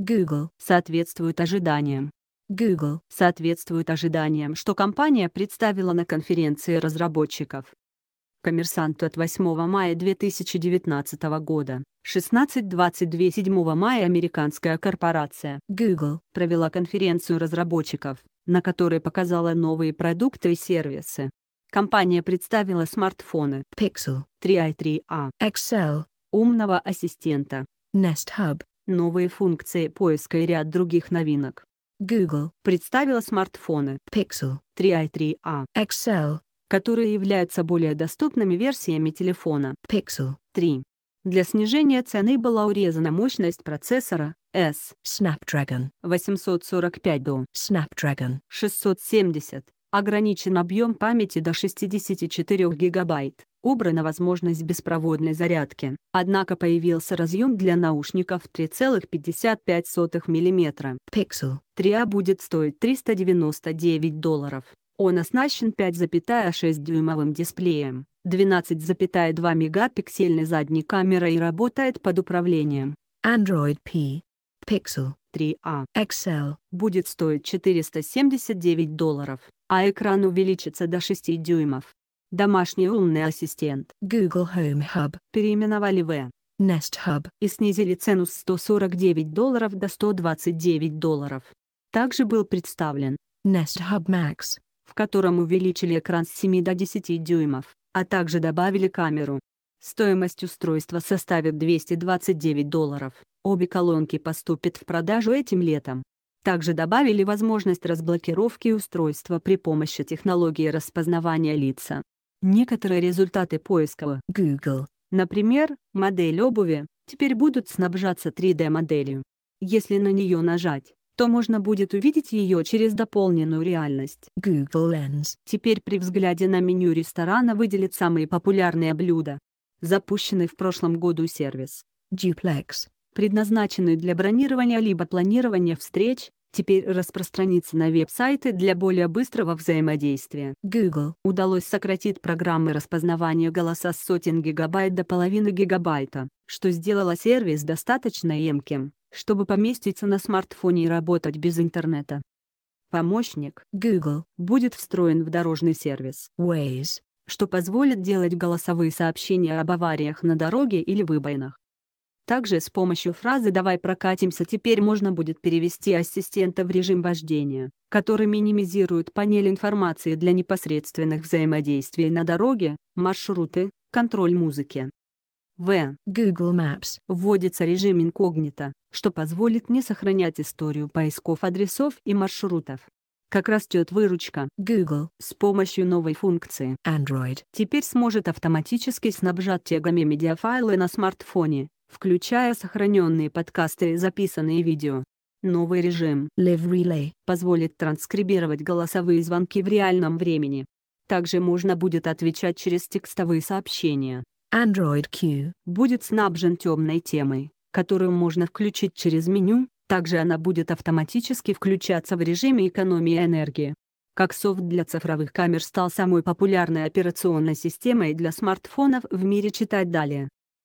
Google соответствует ожиданиям. Google соответствует ожиданиям, что компания представила на конференции разработчиков. Коммерсанту от 8 мая 2019 года, 16-22 7 мая американская корпорация Google провела конференцию разработчиков, на которой показала новые продукты и сервисы. Компания представила смартфоны Pixel 3i3a, а, Excel, умного ассистента, Nest Hub, новые функции поиска и ряд других новинок. Google представила смартфоны Pixel 3i 3a XL, которые являются более доступными версиями телефона Pixel 3. Для снижения цены была урезана мощность процессора S Snapdragon 845 до Snapdragon 670 Ограничен объем памяти до 64 гигабайт. Убрана возможность беспроводной зарядки. Однако появился разъем для наушников 3,55 мм. Pixel 3 a будет стоить 399 долларов. Он оснащен 5,6-дюймовым дисплеем, 12,2 мегапиксельной задней камерой и работает под управлением. Android P. Pixel 3A а XL будет стоить 479 долларов а экран увеличится до 6 дюймов. Домашний умный ассистент Google Home Hub переименовали в Nest Hub и снизили цену с 149 долларов до 129 долларов. Также был представлен Nest Hub Max, в котором увеличили экран с 7 до 10 дюймов, а также добавили камеру. Стоимость устройства составит 229 долларов. Обе колонки поступят в продажу этим летом. Также добавили возможность разблокировки устройства при помощи технологии распознавания лица. Некоторые результаты поиска Google, например, модель обуви, теперь будут снабжаться 3D-моделью. Если на нее нажать, то можно будет увидеть ее через дополненную реальность. Google Lens. Теперь при взгляде на меню ресторана выделит самые популярные блюда. Запущенный в прошлом году сервис Duplex, предназначенный для бронирования либо планирования встреч, теперь распространится на веб-сайты для более быстрого взаимодействия. Google удалось сократить программы распознавания голоса с сотен гигабайт до половины гигабайта, что сделало сервис достаточно емким, чтобы поместиться на смартфоне и работать без интернета. Помощник Google будет встроен в дорожный сервис Waze, что позволит делать голосовые сообщения об авариях на дороге или выбоинах. Также с помощью фразы «давай прокатимся» теперь можно будет перевести ассистента в режим вождения, который минимизирует панель информации для непосредственных взаимодействий на дороге, маршруты, контроль музыки. В. Google Maps вводится режим инкогнито, что позволит не сохранять историю поисков адресов и маршрутов. Как растет выручка, Google с помощью новой функции Android теперь сможет автоматически снабжать тегами медиафайлы на смартфоне, включая сохраненные подкасты и записанные видео. Новый режим Live Relay позволит транскрибировать голосовые звонки в реальном времени. Также можно будет отвечать через текстовые сообщения. Android Q будет снабжен темной темой, которую можно включить через меню, также она будет автоматически включаться в режиме экономии энергии. Как софт для цифровых камер стал самой популярной операционной системой для смартфонов в мире читать далее.